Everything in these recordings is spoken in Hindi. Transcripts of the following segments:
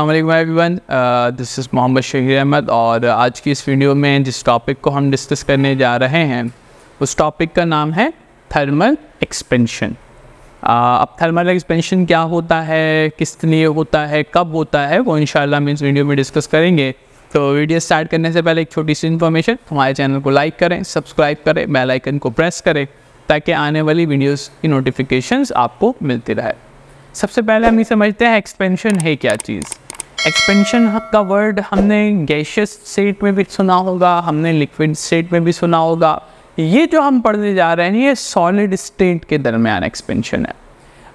वालेकुम everyone this is Mohammad Shaheer Ahmed और आज की इस वीडियो में जिस टॉपिक को हम डिस्कस करने जा रहे हैं उस टॉपिक का नाम है थर्मल एक्सपेंशन uh, अब थर्मल एक्सपेंशन क्या होता है किस लिए होता है कब होता है वो इंशाल्लाह हम इस वीडियो में डिस्कस करेंगे तो वीडियो स्टार्ट करने से पहले एक छोटी सी इन्फॉर्मेशन हमारे चैनल को लाइक करें सब्सक्राइब करें बेल आइकन को प्रेस करें ताकि आने वाली वीडियोज़ की नोटिफिकेशन आपको मिलती रहे सबसे पहले हम ये समझते हैं एक्सपेंशन है क्या चीज़ एक्सपेंशन का वर्ड हमने गैशियस स्टेट में भी सुना होगा हमने लिक्विड स्टेट में भी सुना होगा ये जो हम पढ़ने जा रहे हैं ये सॉलिड स्टेट के दरमियान एक्सपेंशन है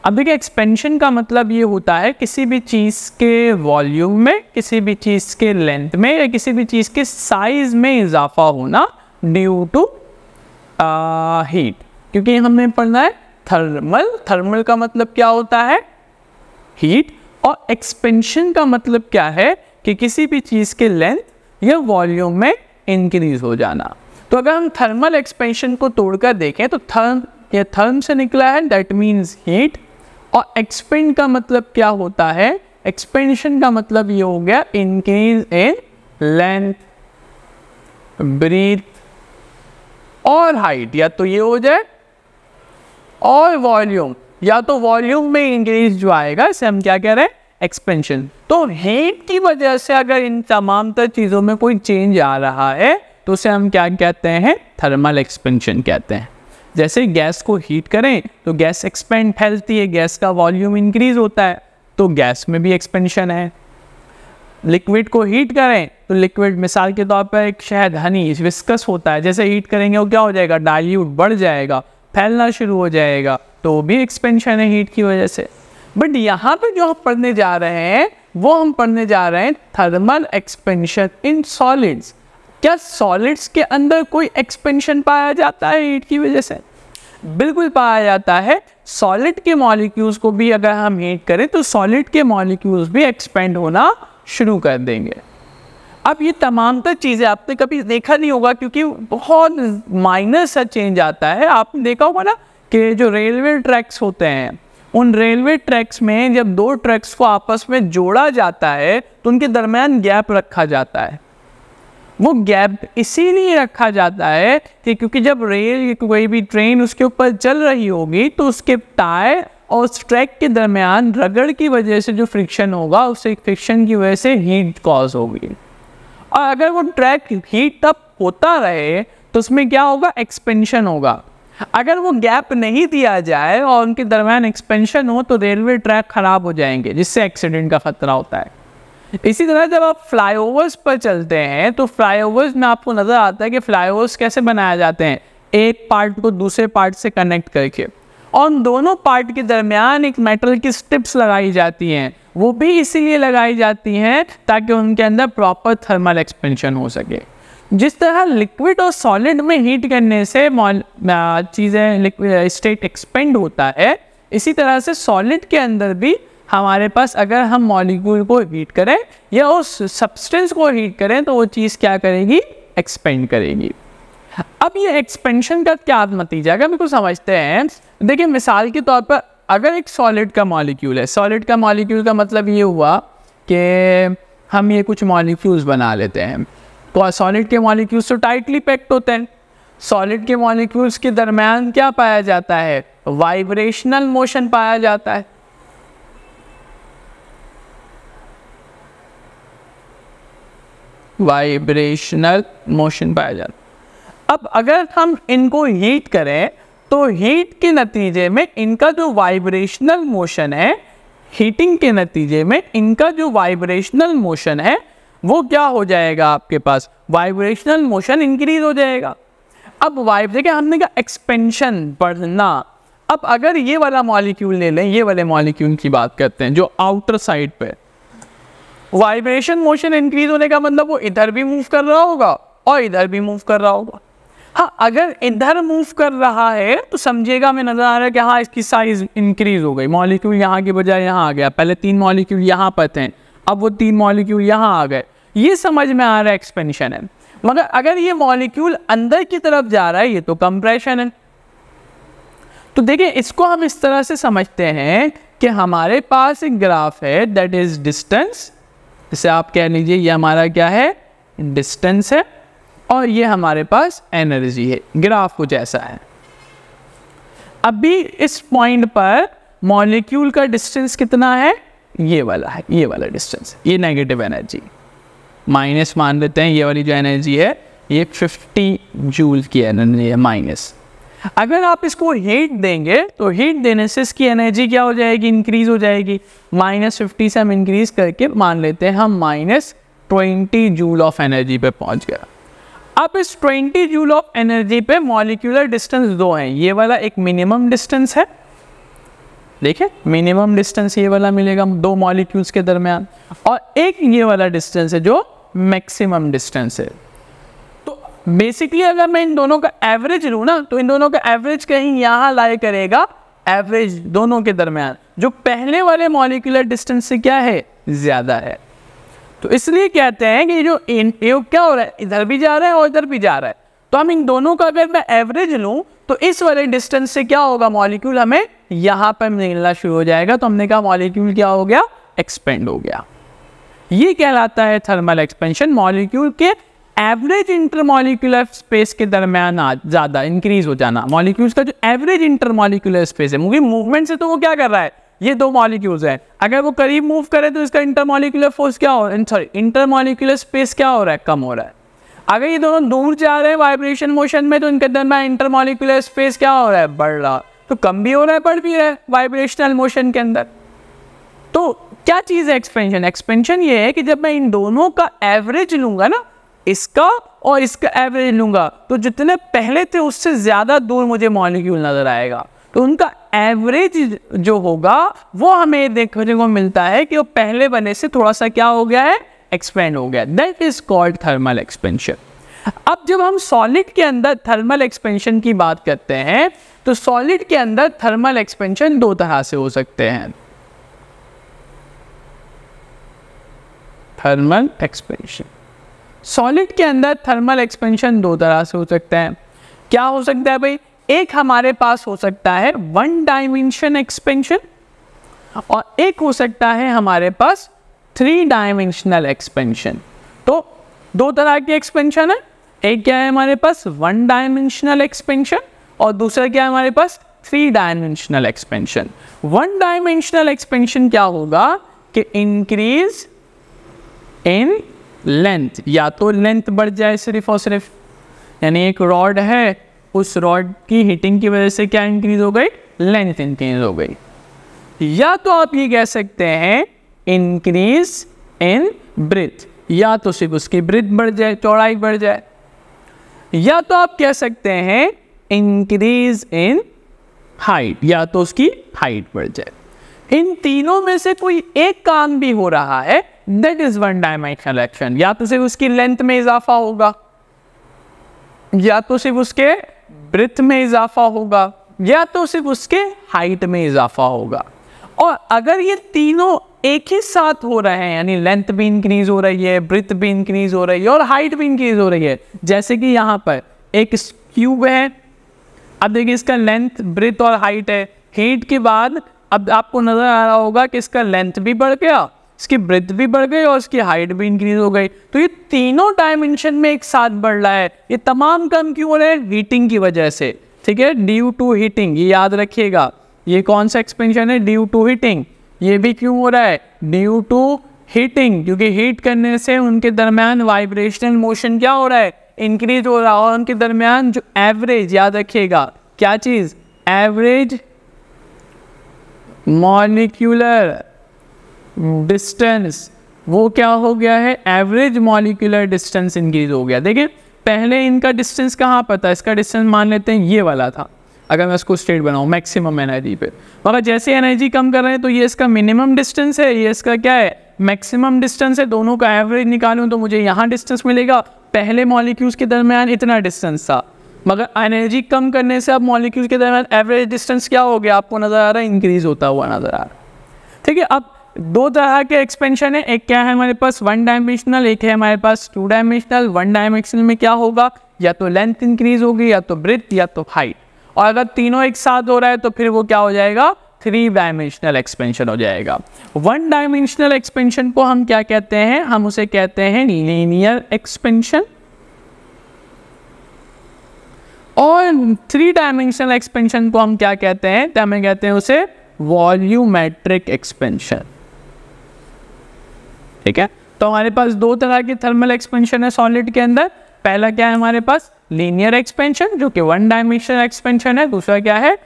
अब देखिए एक्सपेंशन का मतलब ये होता है किसी भी चीज़ के वॉल्यूम में किसी भी चीज़ के लेंथ में या किसी भी चीज़ के साइज में इजाफा होना ड्यू टू हीट क्योंकि हमने पढ़ना है थर्मल थर्मल का मतलब क्या होता है हीट और एक्सपेंशन का मतलब क्या है कि किसी भी चीज़ के लेंथ या वॉल्यूम में इंक्रीज हो जाना तो अगर हम थर्मल एक्सपेंशन को तोड़कर देखें तो थर्म या थर्म से निकला है दैट मीन्स हीट और एक्सपेंड का मतलब क्या होता है एक्सपेंशन का मतलब ये हो गया इंक्रीज इन लेंथ ब्रीथ और हाइट या तो ये हो जाए और वॉल्यूम या तो वॉल्यूम में इंक्रीज जो आएगा इसे हम क्या कह रहे हैं एक्सपेंशन तो हीट की वजह से अगर इन तमाम तर चीज़ों में कोई चेंज आ रहा है तो उसे हम क्या कहते हैं थर्मल एक्सपेंशन कहते हैं जैसे गैस को हीट करें तो गैस एक्सपेंड फैलती है गैस का वॉल्यूम इंक्रीज होता है तो गैस में भी एक्सपेंशन है लिक्विड को हीट करें तो लिक्विड मिसाल के तौर पर एक शहद हनी विस्कस होता है जैसे हीट करेंगे वो क्या हो जाएगा डाइल्यूट बढ़ जाएगा फैलना शुरू हो जाएगा तो भी एक्सपेंशन है हीट की वजह से बट यहाँ पर जो हम पढ़ने जा रहे हैं वो हम पढ़ने जा रहे हैं थर्मल एक्सपेंशन इन सॉलिड्स क्या सॉलिड्स के अंदर कोई एक्सपेंशन पाया जाता है हीट की वजह से बिल्कुल पाया जाता है सॉलिड के मॉलिक्यूल्स को भी अगर हम हीट करें तो सॉलिड के मॉलिक्यूल्स भी एक्सपेंड होना शुरू कर देंगे अब ये तमाम तर चीज़ें आपने कभी देखा नहीं होगा क्योंकि बहुत माइनर सा चेंज आता है आपने देखा होगा ना कि जो रेलवे ट्रैक्स होते हैं उन रेलवे ट्रैक्स में जब दो ट्रैक्स को आपस में जोड़ा जाता है तो उनके दरमियान गैप रखा जाता है वो गैप इसीलिए रखा जाता है कि क्योंकि जब रेल कोई भी ट्रेन उसके ऊपर चल रही होगी तो उसके टायर और उस ट्रैक के दरमियान रगड़ की वजह से जो फ्रिक्शन होगा उस फ्रिक्शन की वजह से हीट कॉज होगी और अगर वो ट्रैक हीट अप होता रहे तो उसमें क्या होगा एक्सपेंशन होगा अगर वो गैप नहीं दिया जाए और उनके दरम्यान एक्सपेंशन हो तो रेलवे ट्रैक ख़राब हो जाएंगे जिससे एक्सीडेंट का खतरा होता है इसी तरह जब आप फ्लाईओवर्स पर चलते हैं तो फ्लाईओवर्स में आपको नज़र आता है कि फ्लाईओवर्स कैसे बनाए जाते हैं एक पार्ट को दूसरे पार्ट से कनेक्ट करके उन दोनों पार्ट के दरमियान एक मेटल की स्ट्रिप्स लगाई जाती हैं वो भी इसीलिए लगाई जाती हैं ताकि उनके अंदर प्रॉपर थर्मल एक्सपेंशन हो सके जिस तरह लिक्विड और सॉलिड में हीट करने से चीज़ें स्टेट एक्सपेंड होता है इसी तरह से सॉलिड के अंदर भी हमारे पास अगर हम मॉलिक्यूल को हीट करें या उस सब्सटेंस को हीट करें तो वो चीज़ क्या करेगी एक्सपेंड करेगी अब ये एक्सपेंशन का क्या नतीजा मेरे को समझते हैं देखिए मिसाल के तौर पर अगर एक सॉलिड का मॉलिक्यूल है सॉलिड का मॉलिक्यूल का मतलब ये हुआ कि हम ये कुछ मॉलिक्यूल्स बना लेते हैं तो सॉलिड के मॉलिक्यूल्स तो टाइटली पैक्ड होते हैं सॉलिड के मॉलिक्यूल्स के दरम्यान क्या पाया जाता है वाइब्रेशनल मोशन पाया जाता है वाइब्रेशनल मोशन पाया जाता है अब अगर हम इनको हीट करें तो हीट के नतीजे में इनका जो वाइब्रेशनल मोशन है हीटिंग के नतीजे में इनका जो वाइब्रेशनल मोशन है वो क्या हो जाएगा आपके पास वाइब्रेशनल मोशन इंक्रीज हो जाएगा अब वाइब देखिए हमने कहा एक्सपेंशन बढ़ना अब अगर ये वाला मॉलिक्यूल ले लें ये वाले मॉलिक्यूल की बात करते हैं जो आउटर साइड पे वाइब्रेशन मोशन इंक्रीज होने का मतलब वो इधर भी मूव कर रहा होगा और इधर भी मूव कर रहा होगा हाँ अगर इधर मूव कर रहा है तो समझेगा मैं नज़र आ रहा है कि हाँ इसकी साइज इंक्रीज हो गई मॉलिक्यूल यहाँ के बजाय यहाँ आ गया पहले तीन मॉलिक्यूल यहाँ पर थे अब वो तीन मॉलिक्यूल यहाँ आ गए ये समझ में आ रहा है एक्सपेंशन है मगर अगर ये मॉलिक्यूल अंदर की तरफ जा रहा है ये तो कंप्रेशन है तो देखिए इसको हम इस तरह से समझते हैं कि हमारे पास एक ग्राफ है दैट इज डिस्टेंस जिसे आप कह लीजिए ये हमारा क्या है डिस्टेंस है और ये हमारे पास एनर्जी है ग्राफ कुछ ऐसा है अभी इस पॉइंट पर मॉलिक्यूल का डिस्टेंस कितना है ये वाला है ये वाला डिस्टेंस ये नेगेटिव एनर्जी माइनस मान लेते हैं ये वाली जो एनर्जी है ये 50 जूल की एनर्जी है माइनस अगर आप इसको हीट देंगे तो हीट देने से इसकी एनर्जी क्या हो जाएगी इंक्रीज हो जाएगी माइनस फिफ्टी से हम इंक्रीज करके मान लेते हैं हम minus twenty joule of energy पे पहुंच गया अब इस 20 जूल ऑफ एनर्जी पे मॉलिक्यूलर डिस्टेंस दो है ये वाला एक मिनिमम डिस्टेंस है देखिए मिनिमम डिस्टेंस ये वाला मिलेगा दो मॉलिक्यूल्स के दरमियान और एक ये वाला डिस्टेंस है जो मैक्सिमम डिस्टेंस है तो बेसिकली अगर मैं इन दोनों का एवरेज लू ना तो इन दोनों का एवरेज कहीं यहां लाए करेगा एवरेज दोनों के दरमियान जो पहले वाले मॉलिक्यूलर डिस्टेंस से क्या है ज़्यादा है तो इसलिए कहते हैं कि जो इन योग क्या हो रहा है इधर भी जा रहा है और इधर भी जा रहा है तो हम इन दोनों का अगर मैं एवरेज लूँ तो इस वाले डिस्टेंस से क्या होगा मॉलिक्यूल हमें यहाँ पर मिलना शुरू हो जाएगा तो हमने कहा मॉलिक्यूल क्या हो गया एक्सपेंड हो गया ये कहलाता है थर्मल एक्सपेंशन मॉलिक्यूल के एवरेज इंटरमोलिकुलर स्पेस के दरमियान ज़्यादा इंक्रीज हो जाना मॉलिक्यूल्स का जो एवरेज इंटरमोलिकुलर स्पेस है मूवी मूवमेंट से तो वो क्या कर रहा है ये दो मॉलिक्यूल्स हैं अगर वो करीब मूव करे तो इसका इंटरमोलिकुलर फोर्स क्या हो सॉरी इंटरमोलिकुलर स्पेस क्या हो रहा है कम हो रहा है अगर ये दोनों दूर जा रहे हैं वाइब्रेशन मोशन में तो इनके इंटर इंटरमोलिकुलर स्पेस क्या हो रहा है बढ़ रहा तो कम भी हो रहा है बढ़ भी रहा है वाइब्रेशनल मोशन के अंदर तो क्या चीज़ है एक्सपेंशन एक्सपेंशन ये है कि जब मैं इन दोनों का एवरेज लूंगा ना इसका और इसका एवरेज लूंगा तो जितने पहले थे उससे ज़्यादा दूर मुझे मॉलिक्यूल नज़र आएगा तो उनका एवरेज जो होगा वो हमें देखने को मिलता है कि वो पहले बने से थोड़ा सा क्या हो गया है एक्सपेंड हो गया that is called thermal expansion अब जब हम सॉलिड के अंदर थर्मल एक्सपेंशन की बात करते हैं तो सॉलिड के अंदर थर्मल एक्सपेंशन दो तरह से हो सकते हैं थर्मल एक्सपेंशन सॉलिड के अंदर थर्मल एक्सपेंशन दो तरह से हो सकते हैं क्या हो सकता है भाई एक हमारे पास हो सकता है वन डायमेंशन एक्सपेंशन और एक हो सकता है हमारे पास थ्री डायमेंशनल एक्सपेंशन तो दो तरह की एक्सपेंशन है एक क्या है हमारे पास वन डायमेंशनल एक्सपेंशन और दूसरा क्या है हमारे पास three dimensional expansion one dimensional expansion क्या होगा कि इंक्रीज इन लेंथ या तो लेंथ बढ़ जाए सिर्फ और सिर्फ यानी एक रॉड है उस रॉड की हीटिंग की वजह से क्या इंक्रीज हो गई लेंथ इंक्रीज हो गई या तो आप ये कह सकते हैं इंक्रीज इन ब्रिथ या तो सिर्फ उसकी ब्रिथ बढ़ जाए चौड़ाई बढ़ जाए या तो आप कह सकते हैं इंक्रीज इन हाइट या तो उसकी हाइट बढ़ जाए इन तीनों में से कोई एक काम भी हो रहा है that is one dimensional action या तो सिर्फ उसकी लेंथ में इजाफा होगा या तो सिर्फ उसके ब्रिथ में इजाफा होगा या तो सिर्फ उसके हाइट में इजाफा होगा और अगर ये तीनों एक ही साथ हो रहे हैं यानी लेंथ भी इंक्रीज हो रही है ब्रिथ भी इंक्रीज हो रही है और हाइट भी इंक्रीज हो रही है जैसे कि यहाँ पर एक क्यूब है अब देखिए इसका लेंथ ब्रिथ और हाइट है हीट के बाद अब आपको नज़र आ रहा होगा कि इसका लेंथ भी बढ़ गया इसकी ब्रेथ भी बढ़ गई और इसकी हाइट भी इंक्रीज हो गई तो ये तीनों डायमेंशन में एक साथ बढ़ रहा है ये तमाम कम क्यों हो रहे हैं हीटिंग की वजह से ठीक है ड्यू टू हीटिंग ये याद रखिएगा ये कौन सा एक्सपेंशन है ड्यू टू हीटिंग ये भी क्यों हो रहा है ड्यू टू हीटिंग क्योंकि हीट करने से उनके दरम्यान वाइब्रेशनल मोशन क्या हो रहा है इंक्रीज हो रहा है और उनके दरमियान जो एवरेज याद रखिएगा क्या चीज़ एवरेज मॉलिक्यूलर डिस्टेंस वो क्या हो गया है एवरेज मॉलिकुलर डिस्टेंस इंक्रीज हो गया देखिए पहले इनका डिस्टेंस कहाँ पर था इसका डिस्टेंस मान लेते हैं ये वाला था अगर मैं इसको स्टेट बनाऊँ मैक्सिमम एनर्जी पे मगर जैसे एनर्जी कम कर रहे हैं तो ये इसका मिनिमम डिस्टेंस है ये इसका क्या है मैक्सिमम डिस्टेंस है दोनों का एवरेज निकालूँ तो मुझे यहाँ डिस्टेंस मिलेगा पहले मॉलिक्यूल्स के दरमियान इतना डिस्टेंस था मगर एनर्जी कम करने से अब मॉलिक्यूल्स के दरमियान एवरेज डिस्टेंस क्या हो गया आपको नज़र आ रहा है इंक्रीज होता हुआ नज़र आ रहा है ठीक है अब दो तरह के एक्सपेंशन है एक क्या है हमारे पास वन डायमेंशनल एक है हमारे पास टू डायमेंशनल वन डायमेंशनल में क्या होगा या तो लेंथ इंक्रीज होगी या तो ब्रिथ या तो हाइट और अगर तीनों एक साथ हो रहा है तो फिर वो क्या हो जाएगा थ्री डायमेंशनल एक्सपेंशन हो जाएगा वन डायमेंशनल एक्सपेंशन को हम क्या कहते हैं हम उसे कहते हैं लीनियर एक्सपेंशन और थ्री डायमेंशनल एक्सपेंशन को हम क्या कहते हैं तो हमें कहते हैं उसे वॉल्यूमेट्रिक एक्सपेंशन ठीक है तो हमारे पास दो तरह की थर्मल एक्सपेंशन है सॉलिड के अंदर पहला क्या है हमारे पास लीनियर एक्सपेंशन जो कि वन डायमेंशनल एक्सपेंशन है दूसरा क्या है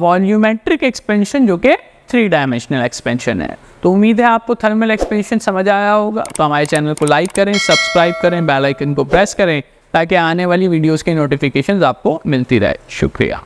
वॉल्यूमेट्रिक uh, एक्सपेंशन जो कि थ्री डायमेंशनल एक्सपेंशन है तो उम्मीद है आपको थर्मल एक्सपेंशन समझ आया होगा तो हमारे चैनल को लाइक करें सब्सक्राइब करें बेल आइकन को प्रेस करें ताकि आने वाली वीडियोस के नोटिफिकेशंस आपको मिलती रहे शुक्रिया